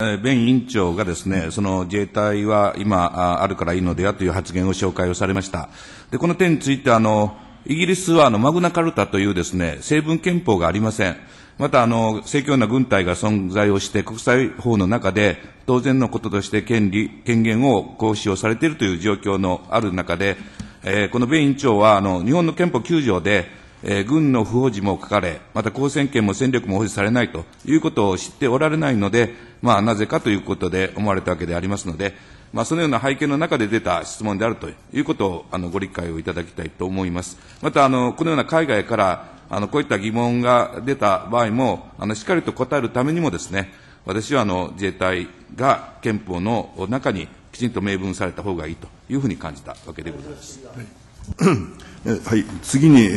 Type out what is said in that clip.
弁委員長がですね、その自衛隊は今あるからいいのではという発言を紹介をされました。で、この点について、あの、イギリスはあのマグナカルタというですね、成文憲法がありません。また、あの、正教な軍隊が存在をして国際法の中で当然のこととして権利、権限を行使をされているという状況のある中で、えー、この米委員長はあの日本の憲法9条で、えー、軍の不保持も書かれ、また公選権も戦力も保持されないということを知っておられないので、まあ、なぜかということで思われたわけでありますので、まあ、そのような背景の中で出た質問であるということをあのご理解をいただきたいと思います。またあの、このような海外からあのこういった疑問が出た場合も、あのしっかりと答えるためにもですね、私はあの自衛隊が憲法の中にきちんと明文された方がいいというふうに感じたわけでございます。はい、次に